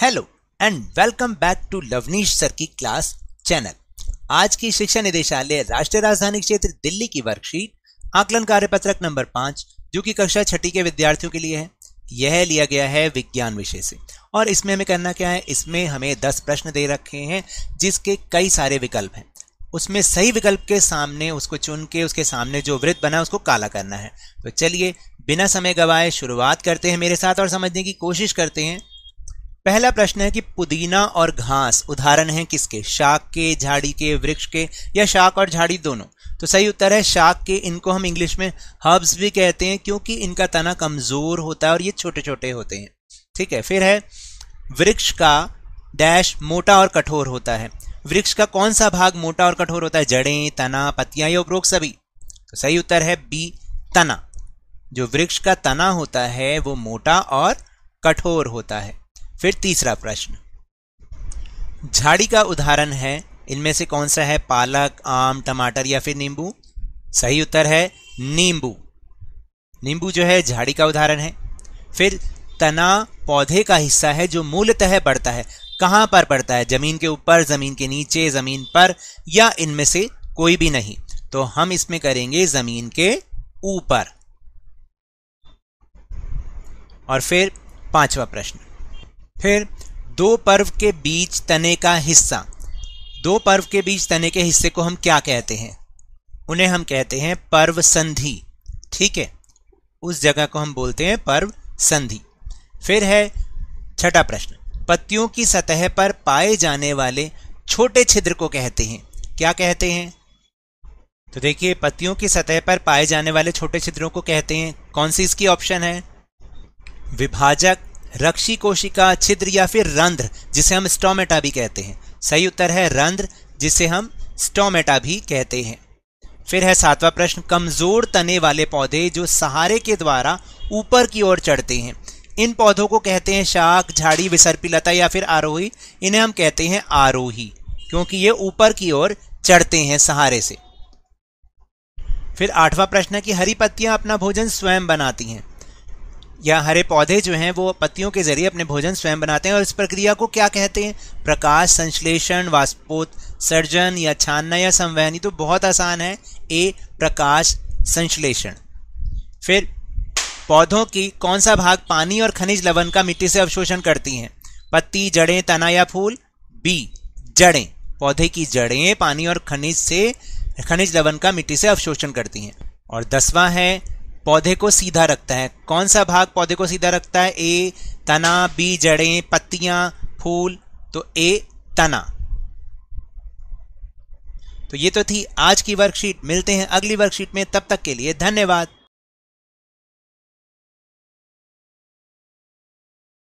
hello and welcome back to Lavneesh sir की class channel आज की शिक्षा निदेशालय राष्ट्रीय राजधानी क्षेत्र दिल्ली की वर्कशीट आकलन कार्यपत्रक नंबर पाँच जो कि कक्षा छठी के विद्यार्थियों के लिए है यह लिया गया है विज्ञान विषय से और इसमें हमें करना क्या है इसमें हमें दस प्रश्न दे रखे हैं जिसके कई सारे विकल्प हैं उसमें सही विकल्प के सामने उसको चुन के उसके सामने जो वृत्त बना है उसको काला करना है तो चलिए बिना समय गवाए शुरुआत करते हैं मेरे साथ और समझने की कोशिश करते हैं पहला प्रश्न है कि पुदीना और घास उदाहरण है किसके शाक के झाड़ी के वृक्ष के या शाक और झाड़ी दोनों तो सही उत्तर है शाक के इनको हम इंग्लिश में हर्ब्स भी कहते हैं क्योंकि इनका तना कमज़ोर होता है और ये छोटे छोटे होते हैं ठीक है फिर है वृक्ष का डैश मोटा और कठोर होता है वृक्ष का कौन सा भाग मोटा और कठोर होता है जड़ें तना पत्तियां या उपरोक्त सभी तो सही उत्तर है बी तना जो वृक्ष का तना होता है वो मोटा और कठोर होता है फिर तीसरा प्रश्न झाड़ी का उदाहरण है इनमें से कौन सा है पालक आम टमाटर या फिर नींबू सही उत्तर है नींबू नींबू जो है झाड़ी का उदाहरण है फिर तना पौधे का हिस्सा है जो मूलतः बढ़ता है कहाँ पर पड़ता है ज़मीन के ऊपर ज़मीन के नीचे ज़मीन पर या इनमें से कोई भी नहीं तो हम इसमें करेंगे ज़मीन के ऊपर और फिर पांचवा प्रश्न फिर दो पर्व के बीच तने का हिस्सा दो पर्व के बीच तने के हिस्से को हम क्या कहते हैं उन्हें हम कहते हैं पर्व संधि ठीक है उस जगह को हम बोलते हैं पर्व संधि फिर है छठा प्रश्न पत्तियों की सतह पर पाए जाने वाले छोटे छिद्र को कहते हैं क्या कहते हैं तो देखिए पत्तियों की सतह पर पाए जाने वाले छोटे छिद्रों को कहते हैं कौन सी इसकी ऑप्शन है विभाजक रक्षी कोशिका छिद्र या फिर रंध्र जिसे हम स्टोमेटा भी कहते हैं सही उत्तर है रंध्र जिसे हम स्टोमेटा भी कहते हैं फिर है सातवां प्रश्न कमजोर तने वाले पौधे जो सहारे के द्वारा ऊपर की ओर चढ़ते हैं इन पौधों को कहते हैं शाक झाड़ी विसर्पी लता या फिर आरोही इन्हें हम कहते हैं आरोही क्योंकि ये ऊपर की ओर चढ़ते हैं सहारे से फिर आठवां प्रश्न है कि हरी पत्तियां अपना भोजन स्वयं बनाती हैं या हरे पौधे जो हैं वो पत्तियों के जरिए अपने भोजन स्वयं बनाते हैं और इस प्रक्रिया को क्या कहते हैं प्रकाश संश्लेषण वास्पोत सर्जन या छानना या संवहनी तो बहुत आसान है ए प्रकाश संश्लेषण फिर पौधों की कौन सा भाग पानी और खनिज लवण का मिट्टी से अवशोषण करती हैं पत्ती जड़ें तना या फूल बी जड़ें पौधे की जड़ें पानी और खनिज से खनिज लवण का मिट्टी से अवशोषण करती हैं और दसवां है पौधे को सीधा रखता है कौन सा भाग पौधे को सीधा रखता है ए तना बी जड़ें पत्तियां फूल तो ए तना तो ये तो थी आज की वर्कशीट मिलते हैं अगली वर्कशीट में तब तक के लिए धन्यवाद